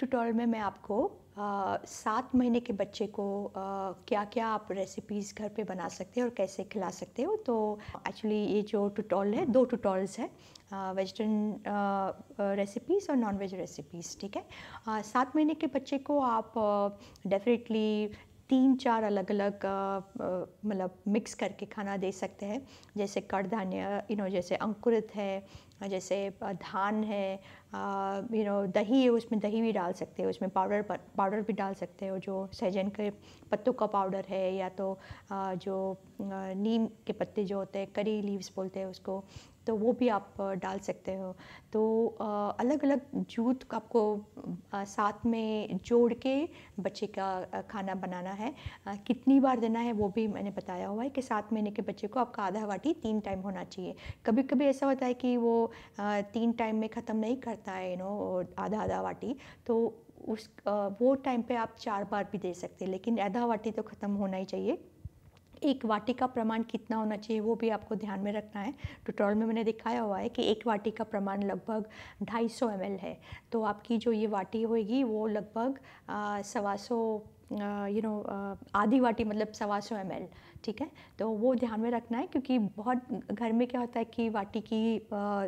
Tutorial में मैं आपको सात महीने के बच्चे को आ, क्या क्या आप रेसिपीज़ घर पे बना सकते हो और कैसे खिला सकते हो तो एक्चुअली ये जो ट्यूटोरियल है दो ट्यूटोरियल्स हैं वेजिटेरियन रेसिपीज़ और नॉन वेज रेसिपीज़ ठीक है सात महीने के बच्चे को आप डेफिनेटली तीन चार अलग अलग मतलब मिक्स करके खाना दे सकते हैं जैसे कड़ धान्य यू नो जैसे अंकुरित है जैसे धान है यू नो दही है उसमें दही भी डाल सकते हैं उसमें पाउडर पाउडर भी डाल सकते हैं जो सहजन के पत्तों का पाउडर है या तो जो नीम के पत्ते जो होते हैं करी लीव्स बोलते हैं उसको तो वो भी आप डाल सकते हो तो अलग अलग जूत आपको साथ में जोड़ के बच्चे का खाना बनाना है कितनी बार देना है वो भी मैंने बताया हुआ है कि सात महीने के बच्चे को आपका आधा वाटी तीन टाइम होना चाहिए कभी कभी ऐसा होता है कि वो तीन टाइम में ख़त्म नहीं करता है यू नो आधा आधा वाटी तो उस वो टाइम पे आप चार बार भी दे सकते हैं लेकिन आधा वाटी तो ख़त्म होना ही चाहिए एक वाटिका प्रमाण कितना होना चाहिए वो भी आपको ध्यान में रखना है ट्यूटोरियल में मैंने दिखाया हुआ है कि एक वाटिका प्रमाण लगभग 250 सौ है तो आपकी जो ये वाटी होगी वो लगभग सवा सौ यू नो आधी वाटी मतलब सवा सौ एम ठीक है तो वो ध्यान में रखना है क्योंकि बहुत घर में क्या होता है कि वाटी की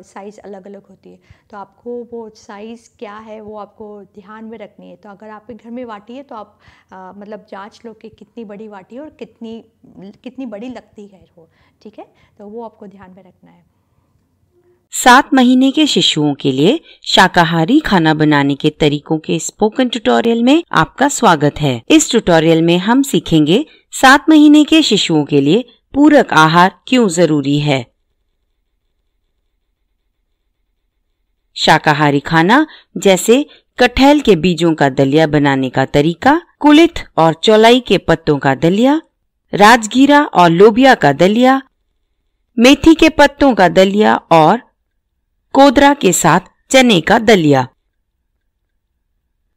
साइज़ अलग अलग होती है तो आपको वो साइज़ क्या है वो आपको ध्यान में रखनी है तो अगर आपके घर में वाटी है तो आप आ, मतलब जांच लो कि कितनी बड़ी वाटी है और कितनी कितनी बड़ी लगती है वो ठीक है तो वो आपको ध्यान में रखना है सात महीने के शिशुओं के लिए शाकाहारी खाना बनाने के तरीकों के स्पोकन ट्यूटोरियल में आपका स्वागत है इस ट्यूटोरियल में हम सीखेंगे सात महीने के शिशुओं के लिए पूरक आहार क्यों जरूरी है शाकाहारी खाना जैसे कटहल के बीजों का दलिया बनाने का तरीका कुलित और चौलाई के पत्तों का दलिया राजगीरा और लोबिया का दलिया मेथी के पत्तों का दलिया और कोदरा के साथ चने का दलिया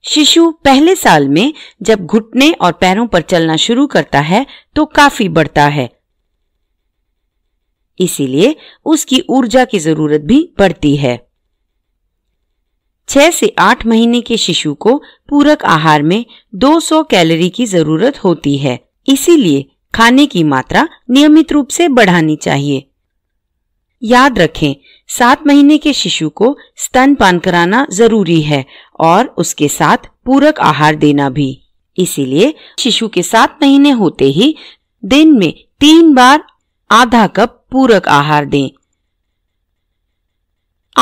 शिशु पहले साल में जब घुटने और पैरों पर चलना शुरू करता है तो काफी बढ़ता है इसीलिए उसकी ऊर्जा की जरूरत भी बढ़ती है छह से आठ महीने के शिशु को पूरक आहार में 200 कैलोरी की जरूरत होती है इसीलिए खाने की मात्रा नियमित रूप से बढ़ानी चाहिए याद रखें सात महीने के शिशु को स्तनपान कराना जरूरी है और उसके साथ पूरक आहार देना भी इसीलिए शिशु के सात महीने होते ही दिन में तीन बार आधा कप पूरक आहार दें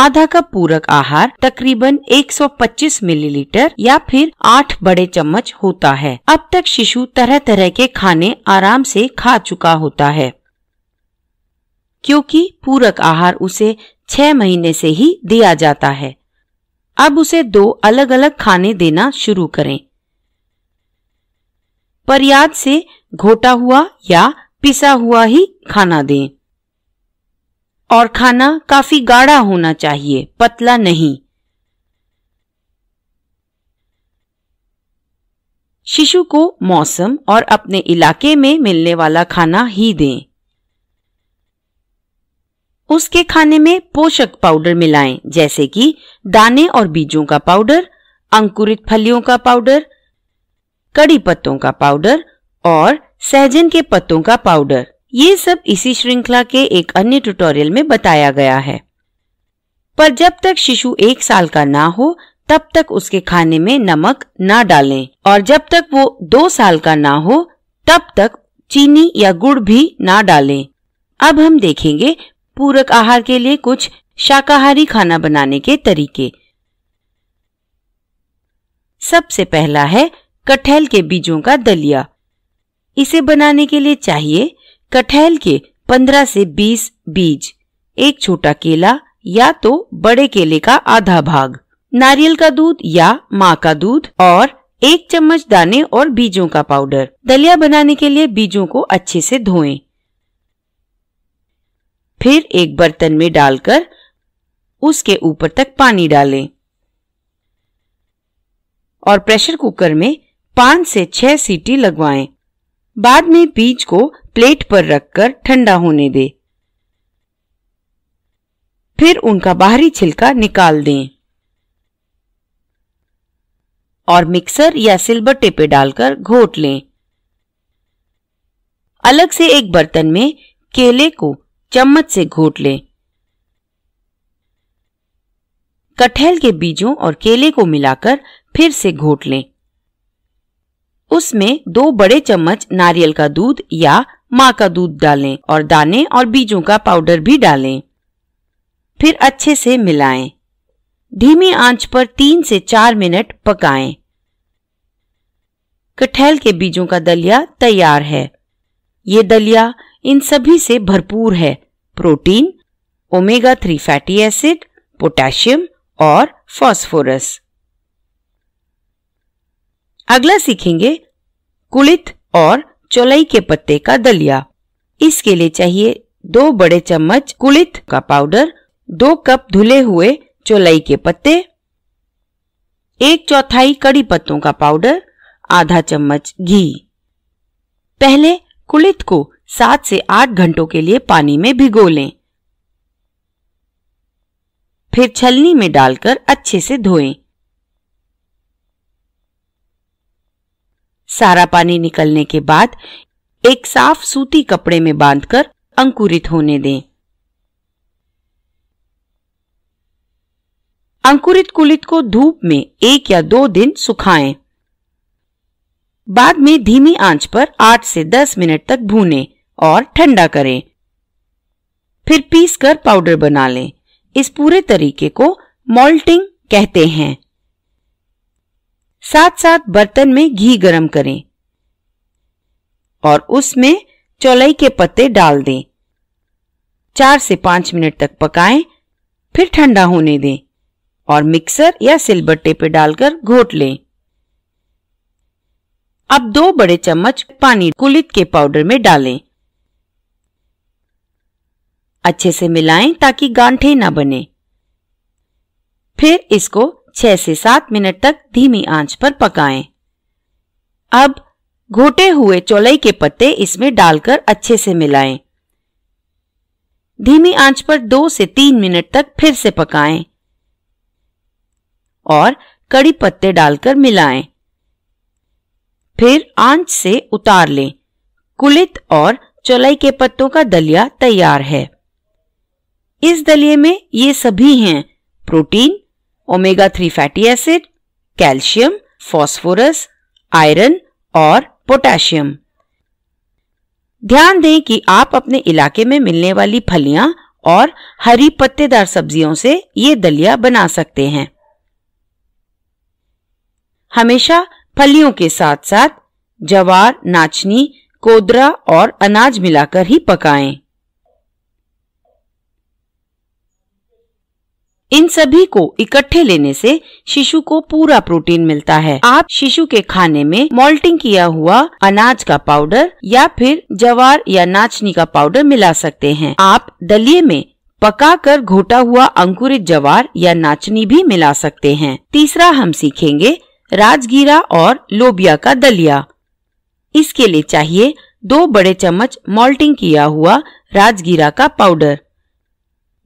आधा कप पूरक आहार तकरीबन 125 मिलीलीटर या फिर आठ बड़े चम्मच होता है अब तक शिशु तरह तरह के खाने आराम से खा चुका होता है क्योंकि पूरक आहार उसे छह महीने से ही दिया जाता है अब उसे दो अलग अलग खाने देना शुरू करें पर्याद से घोटा हुआ या पिसा हुआ ही खाना दें और खाना काफी गाढ़ा होना चाहिए पतला नहीं शिशु को मौसम और अपने इलाके में मिलने वाला खाना ही दें उसके खाने में पोषक पाउडर मिलाएं जैसे कि दाने और बीजों का पाउडर अंकुरित फलियों का पाउडर कड़ी पत्तों का पाउडर और सहजन के पत्तों का पाउडर ये सब इसी श्रृंखला के एक अन्य ट्यूटोरियल में बताया गया है पर जब तक शिशु एक साल का ना हो तब तक उसके खाने में नमक ना डालें और जब तक वो दो साल का ना हो तब तक चीनी या गुड़ भी ना डालें अब हम देखेंगे पूरक आहार के लिए कुछ शाकाहारी खाना बनाने के तरीके सबसे पहला है कटहल के बीजों का दलिया इसे बनाने के लिए चाहिए कटहल के 15 से 20 बीज एक छोटा केला या तो बड़े केले का आधा भाग नारियल का दूध या माँ का दूध और एक चम्मच दाने और बीजों का पाउडर दलिया बनाने के लिए बीजों को अच्छे से धोएं। फिर एक बर्तन में डालकर उसके ऊपर तक पानी डालें और प्रेशर कुकर में पांच से छह सीटी लगवाएं। बाद में बीज को प्लेट पर रखकर ठंडा होने दें। फिर उनका बाहरी छिलका निकाल दें और मिक्सर या सिलबट्टे पे डालकर घोट लें अलग से एक बर्तन में केले को चम्मच से घोट लें कटहल के बीजों और केले को मिलाकर फिर से घोट लें उसमें दो बड़े चम्मच नारियल का दूध या माँ का दूध डालें और दाने और बीजों का पाउडर भी डालें फिर अच्छे से मिलाएं। धीमी आंच पर तीन से चार मिनट पकाएं। कटहल के बीजों का दलिया तैयार है ये दलिया इन सभी से भरपूर है protein omega three fatty acid potassium और फॉस्फोरस अगला सीखेंगे कुलित और चौलई के पत्ते का दलिया इसके लिए चाहिए दो बड़े चम्मच कुलित का पाउडर दो कप धुले हुए चौलई के पत्ते एक चौथाई कड़ी पत्तों का पाउडर आधा चम्मच घी पहले कुलित को सात से आठ घंटों के लिए पानी में भिगो लें फिर छलनी में डालकर अच्छे से धोएं। सारा पानी निकलने के बाद एक साफ सूती कपड़े में बांधकर अंकुरित होने दें अंकुरित कुलित को धूप में एक या दो दिन सुखाएं। बाद में धीमी आंच पर 8 से 10 मिनट तक भूनें। और ठंडा करें फिर पीस कर पाउडर बना लें इस पूरे तरीके को मॉल्टिंग कहते हैं साथ साथ बर्तन में घी गरम करें और उसमें चौलई के पत्ते डाल दें चार से पांच मिनट तक पकाएं, फिर ठंडा होने दें और मिक्सर या सिलबट्टे पर डालकर घोट लें अब दो बड़े चम्मच पानी कुलित के पाउडर में डालें अच्छे से मिलाएं ताकि गांठे ना बने फिर इसको 6 से 7 मिनट तक धीमी आंच पर पकाएं। अब घोटे हुए चौलई के पत्ते इसमें डालकर अच्छे से मिलाएं। धीमी आंच पर दो से तीन मिनट तक फिर से पकाएं और कड़ी पत्ते डालकर मिलाएं। फिर आंच से उतार लें कुलित और चौलई के पत्तों का दलिया तैयार है इस दलिये में ये सभी हैं protein omega three fatty acid calcium phosphorus iron और पोटेशियम ध्यान दें कि आप अपने इलाके में मिलने वाली फलियां और हरी पत्तेदार सब्जियों से ये दलिया बना सकते हैं हमेशा फलियों के साथ साथ जवार नाचनी कोदरा और अनाज मिलाकर ही पकाएं। इन सभी को इकट्ठे लेने से शिशु को पूरा प्रोटीन मिलता है आप शिशु के खाने में मोल्टिंग किया हुआ अनाज का पाउडर या फिर जवार या नाचनी का पाउडर मिला सकते हैं आप दलिये में पकाकर घोटा हुआ अंकुरित जवार या नाचनी भी मिला सकते हैं तीसरा हम सीखेंगे राजगीरा और लोबिया का दलिया इसके लिए चाहिए दो बड़े चम्मच मोल्टिंग किया हुआ राजगीरा का पाउडर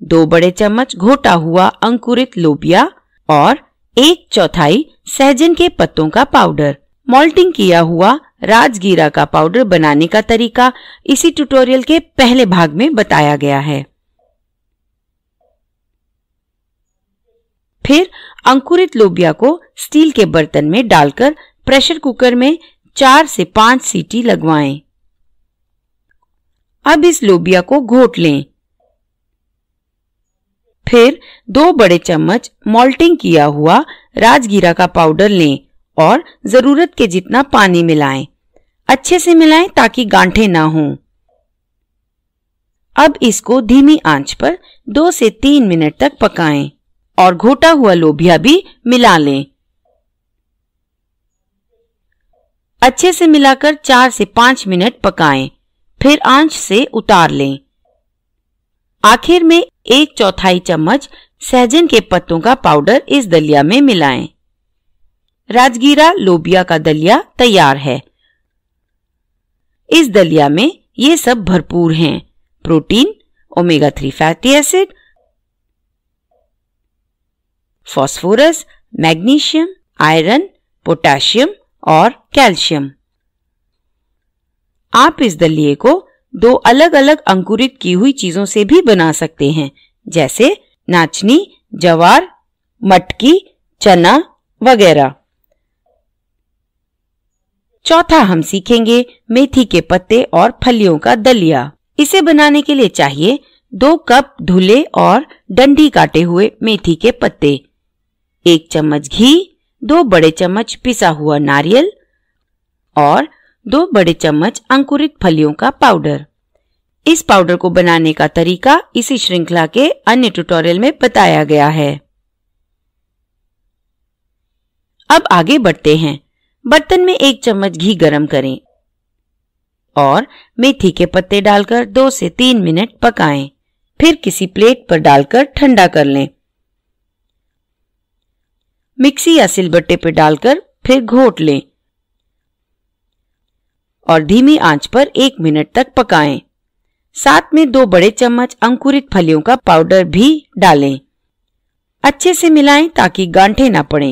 दो बड़े चम्मच घोटा हुआ अंकुरित लोबिया और एक चौथाई सहजन के पत्तों का पाउडर मॉल्टिंग किया हुआ राजगीरा का पाउडर बनाने का तरीका इसी ट्यूटोरियल के पहले भाग में बताया गया है फिर अंकुरित लोबिया को स्टील के बर्तन में डालकर प्रेशर कुकर में चार से पांच सीटी लगवाएं। अब इस लोबिया को घोट लें फिर दो बड़े चम्मच मॉल्टिंग किया हुआ राजगीरा का पाउडर लें और जरूरत के जितना पानी मिलाएं। अच्छे से मिलाएं ताकि गांठे ना हों। अब इसको धीमी आंच पर दो से तीन मिनट तक पकाएं और घोटा हुआ लोभिया भी मिला लें अच्छे से मिलाकर चार से पांच मिनट पकाएं, फिर आंच से उतार लें आखिर में एक चौथाई चम्मच सहजन के पत्तों का पाउडर इस दलिया में मिलाएं। राजगीरा लोबिया का दलिया तैयार है इस दलिया में ये सब भरपूर हैं protein omega three fatty acid phosphorus magnesium iron potassium और कैल्शियम आप इस दलिये को दो अलग अलग अंकुरित की हुई चीजों से भी बना सकते हैं जैसे नाचनी जवार मटकी चना वगैरह चौथा हम सीखेंगे मेथी के पत्ते और फलियों का दलिया इसे बनाने के लिए चाहिए दो कप धुले और डंडी काटे हुए मेथी के पत्ते एक चम्मच घी दो बड़े चम्मच पिसा हुआ नारियल और दो बड़े चम्मच अंकुरित फलियों का पाउडर इस पाउडर को बनाने का तरीका इसी श्रृंखला के अन्य ट्यूटोरियल में बताया गया है अब आगे बढ़ते हैं बर्तन में एक चम्मच घी गरम करें और मेथी के पत्ते डालकर दो से तीन मिनट पकाएं, फिर किसी प्लेट पर डालकर ठंडा कर लें मिक्सी या सिलबट्टे पर डालकर फिर घोट लें और धीमी आंच पर एक मिनट तक पकाएं। साथ में दो बड़े चम्मच अंकुरित फलियों का पाउडर भी डालें अच्छे से मिलाएं ताकि गांठे ना पड़े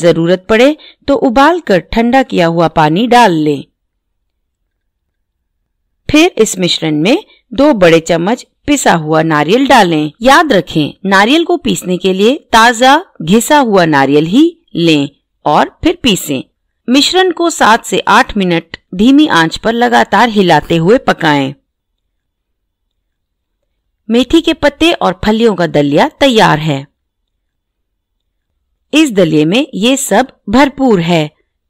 जरूरत पड़े तो उबालकर ठंडा किया हुआ पानी डाल लें फिर इस मिश्रण में दो बड़े चम्मच पिसा हुआ नारियल डालें याद रखें नारियल को पीसने के लिए ताजा घिसा हुआ नारियल ही लें और फिर पीसें मिश्रण को सात से आठ मिनट धीमी आंच पर लगातार हिलाते हुए पकाएं। मेथी के पत्ते और फलियों का दलिया तैयार है इस दलिये में ये सब भरपूर है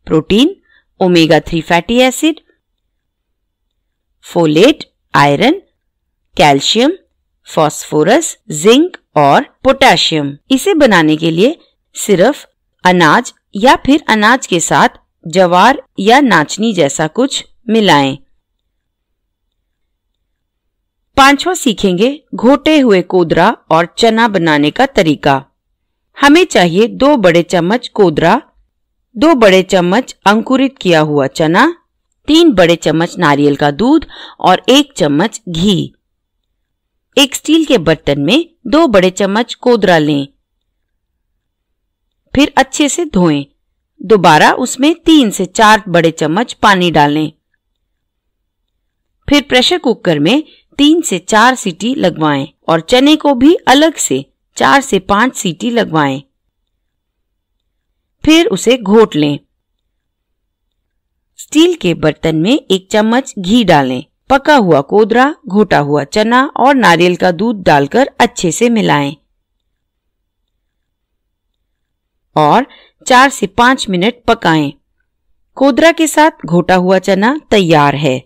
protein omega three fatty acid folate iron calcium phosphorus, zinc और पोटेशियम इसे बनाने के लिए सिर्फ अनाज या फिर अनाज के साथ जवार या नाचनी जैसा कुछ मिलाएं। पांचवा सीखेंगे घोटे हुए कोदरा और चना बनाने का तरीका हमें चाहिए दो बड़े चम्मच कोदरा दो बड़े चम्मच अंकुरित किया हुआ चना तीन बड़े चम्मच नारियल का दूध और एक चम्मच घी एक स्टील के बर्तन में दो बड़े चम्मच कोदरा लें फिर अच्छे से धोएं। दोबारा उसमें तीन से चार बड़े चम्मच पानी डालें फिर प्रेशर कुकर में तीन से चार सीटी लगवाएं और चने को भी अलग से चार से पांच सीटी लगवाएं। फिर उसे घोट लें स्टील के बर्तन में एक चम्मच घी डालें पका हुआ कोदरा घोटा हुआ चना और नारियल का दूध डालकर अच्छे से मिलाएं और चार से पांच मिनट पकाएं। कोदरा के साथ घोटा हुआ चना तैयार है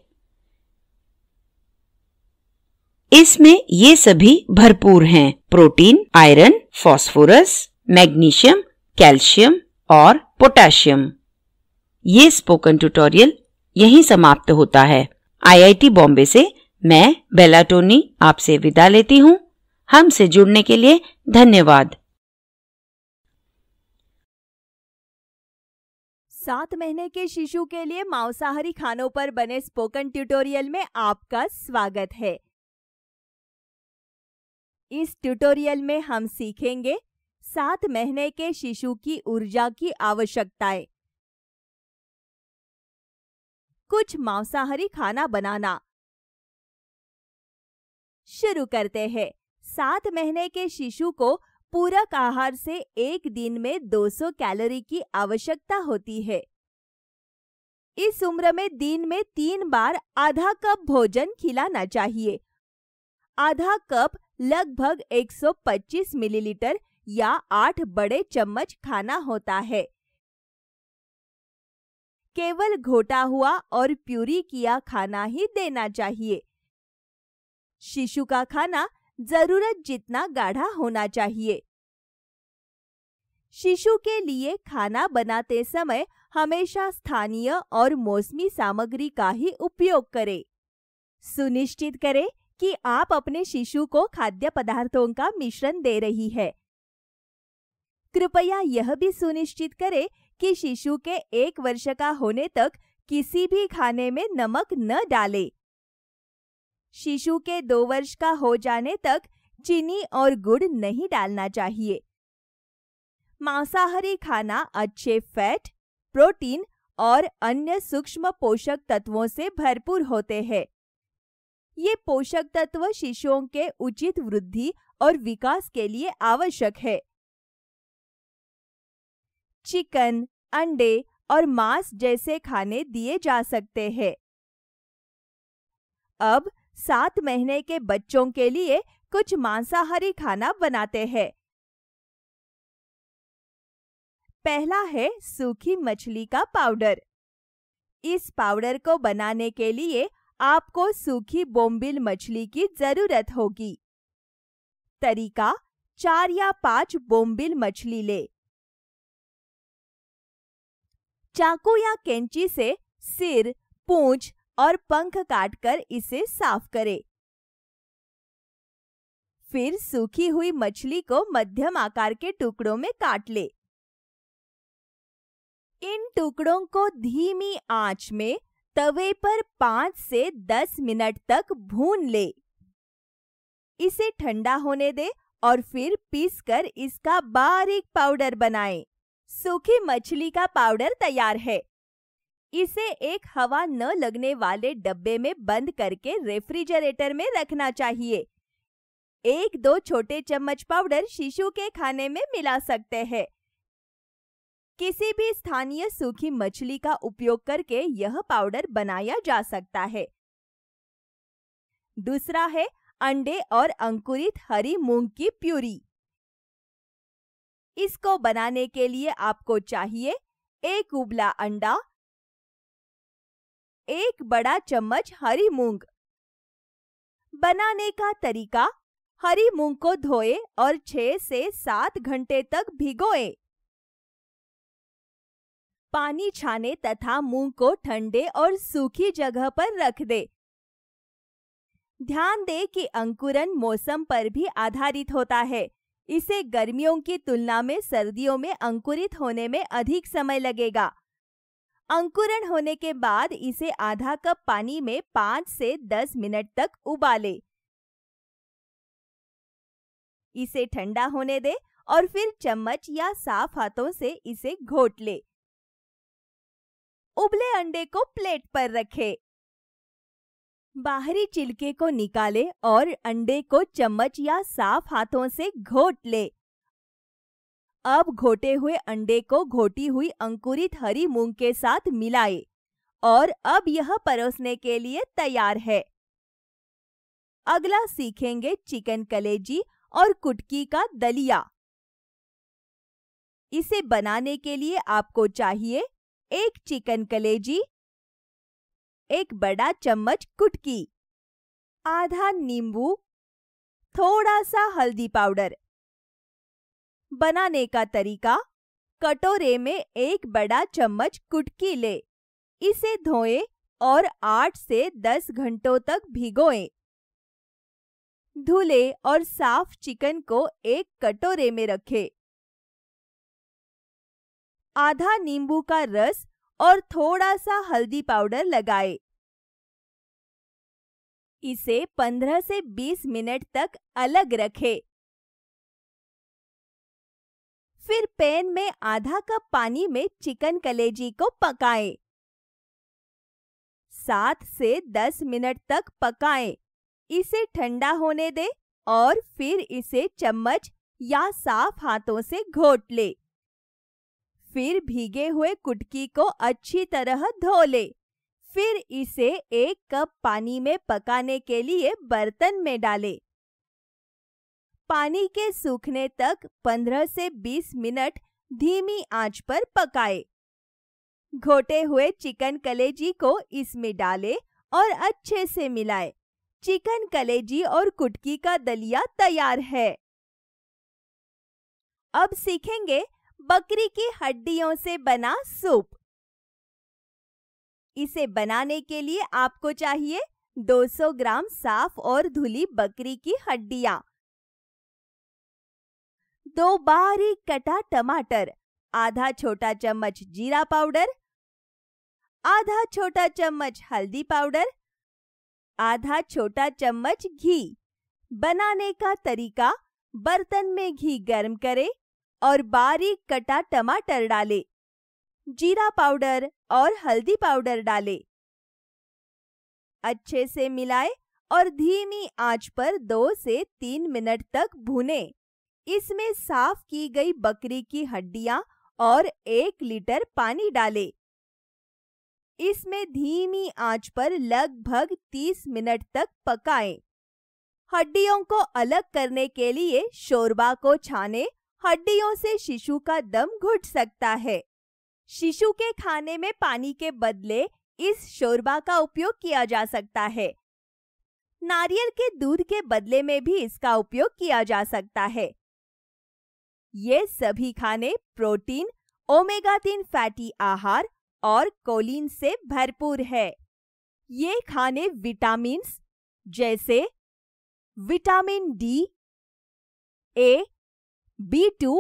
इसमें ये सभी भरपूर हैं protein iron phosphorus magnesium calcium और पोटेशियम ये स्पोकन ट्यूटोरियल यहीं समाप्त होता है आईआईटी बॉम्बे से मैं बेलाटोनी आपसे विदा लेती हूँ हमसे जुड़ने के लिए धन्यवाद सात महीने के शिशु के लिए मांसाहारी खानों पर बने स्पोकन ट्यूटोरियल में आपका स्वागत है इस ट्यूटोरियल में हम सीखेंगे सात महीने के शिशु की ऊर्जा की आवश्यकताएं कुछ मांसाहारी खाना बनाना शुरू करते हैं सात महीने के शिशु को पूरक आहार से एक दिन में 200 कैलोरी की आवश्यकता होती है इस उम्र में दिन में तीन बार आधा कप भोजन खिलाना चाहिए आधा कप लगभग 125 मिलीलीटर या 8 बड़े चम्मच खाना होता है केवल घोटा हुआ और प्यूरी किया खाना ही देना चाहिए शिशु का खाना जरूरत जितना गाढ़ा होना चाहिए शिशु के लिए खाना बनाते समय हमेशा स्थानीय और मौसमी सामग्री का ही उपयोग करें सुनिश्चित करें कि आप अपने शिशु को खाद्य पदार्थों का मिश्रण दे रही है कृपया यह भी सुनिश्चित करें कि शिशु के एक वर्ष का होने तक किसी भी खाने में नमक न डालें। शिशु के दो वर्ष का हो जाने तक चीनी और गुड़ नहीं डालना चाहिए मांसाहारी खाना अच्छे फैट प्रोटीन और अन्य सूक्ष्म पोषक तत्वों से भरपूर होते हैं ये पोषक तत्व शिशुओं के उचित वृद्धि और विकास के लिए आवश्यक है चिकन अंडे और मांस जैसे खाने दिए जा सकते हैं अब सात महीने के बच्चों के लिए कुछ मांसाहारी खाना बनाते हैं पहला है सूखी मछली का पाउडर इस पाउडर को बनाने के लिए आपको सूखी बोम्बिल मछली की जरूरत होगी तरीका चार या पांच बोम्बिल मछली ले चाकू या कैंची से सिर पूंछ और पंख काटकर इसे साफ करें। फिर सूखी हुई मछली को मध्यम आकार के टुकड़ों में काट ले इन टुकड़ों को धीमी आंच में तवे पर पाँच से दस मिनट तक भून ले इसे ठंडा होने दे और फिर पीसकर इसका बारीक पाउडर बनाएं। सूखी मछली का पाउडर तैयार है इसे एक हवा न लगने वाले डब्बे में बंद करके रेफ्रिजरेटर में रखना चाहिए एक दो छोटे चम्मच पाउडर शिशु के खाने में मिला सकते हैं किसी भी स्थानीय सूखी मछली का उपयोग करके यह पाउडर बनाया जा सकता है दूसरा है अंडे और अंकुरित हरी मूंग की प्यूरी इसको बनाने के लिए आपको चाहिए एक उबला अंडा एक बड़ा चम्मच हरी मूंग बनाने का तरीका हरी मूंग को धोए और 6 से 7 घंटे तक भिगोएं। पानी छाने तथा मुंह को ठंडे और सूखी जगह पर रख दे ध्यान दे कि अंकुरन मौसम पर भी आधारित होता है इसे गर्मियों की तुलना में सर्दियों में अंकुरित होने में अधिक समय लगेगा अंकुरण होने के बाद इसे आधा कप पानी में 5 से 10 मिनट तक उबाले इसे ठंडा होने दे और फिर चम्मच या साफ हाथों से इसे घोट ले उबले अंडे को प्लेट पर रखें। बाहरी चिलके को निकाले और अंडे को चम्मच या साफ हाथों से घोट ले अब घोटे हुए अंडे को घोटी हुई अंकुरित हरी मूंग के साथ मिलाए और अब यह परोसने के लिए तैयार है अगला सीखेंगे चिकन कलेजी और कुटकी का दलिया इसे बनाने के लिए आपको चाहिए एक चिकन कलेजी एक बड़ा चम्मच कुटकी आधा नींबू थोड़ा सा हल्दी पाउडर बनाने का तरीका कटोरे में एक बड़ा चम्मच कुटकी ले इसे धोए और 8 से 10 घंटों तक भिगोए धुले और साफ चिकन को एक कटोरे में रखें। आधा नींबू का रस और थोड़ा सा हल्दी पाउडर लगाए इसे 15 से 20 मिनट तक अलग रखें। फिर पैन में आधा कप पानी में चिकन कलेजी को पकाएं। सात से दस मिनट तक पकाएं। इसे ठंडा होने दें और फिर इसे चम्मच या साफ हाथों से घोट लें। फिर भीगे हुए कुटकी को अच्छी तरह धो ले फिर इसे एक कप पानी में पकाने के लिए बर्तन में डालें। पानी के सूखने तक 15 से 20 मिनट धीमी आंच पर पकाए घोटे हुए चिकन कलेजी को इसमें डालें और अच्छे से मिलाएं। चिकन कलेजी और कुटकी का दलिया तैयार है अब सीखेंगे बकरी की हड्डियों से बना सूप इसे बनाने के लिए आपको चाहिए 200 ग्राम साफ और धुली बकरी की हड्डिया दो बारीक कटा टमाटर आधा छोटा चम्मच जीरा पाउडर आधा छोटा चम्मच हल्दी पाउडर आधा छोटा चम्मच घी बनाने का तरीका बर्तन में घी गर्म करें और बारीक कटा टमाटर डाले जीरा पाउडर और हल्दी पाउडर डाले अच्छे से मिलाए और धीमी आंच पर दो से तीन मिनट तक भुने इसमें साफ की गई बकरी की हड्डियां और एक लीटर पानी डाले इसमें धीमी आंच पर लगभग तीस मिनट तक पकाएं। हड्डियों को अलग करने के लिए शोरबा को छाने हड्डियों से शिशु का दम घुट सकता है शिशु के खाने में पानी के बदले इस शोरबा का उपयोग किया जा सकता है नारियल के दूध के बदले में भी इसका उपयोग किया जा सकता है ये सभी खाने प्रोटीन ओमेगा तीन फैटी आहार और कोलिन से भरपूर है ये खाने विटामिन जैसे vitamin D A B two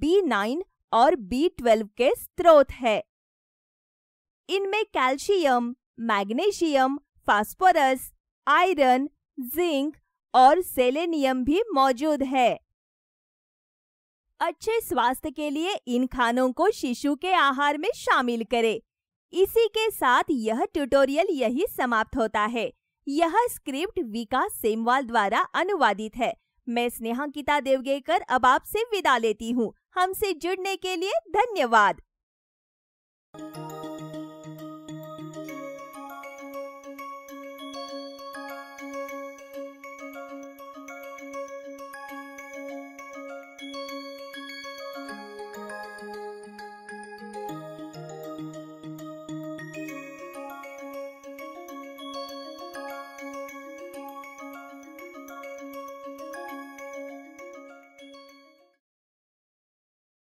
B nine और बी ट्वेल्व के स्रोत है इनमें calcium magnesium phosphorus iron zinc और सेलेनियम भी मौजूद है अच्छे स्वास्थ्य के लिए इन खानों को शिशु के आहार में शामिल करें। इसी के साथ यह ट्यूटोरियल यही समाप्त होता है यह स्क्रिप्ट विकास सेमवाल द्वारा अनुवादित है मैं स्नेहा देवगेकर अब आपसे विदा लेती हूँ हमसे जुड़ने के लिए धन्यवाद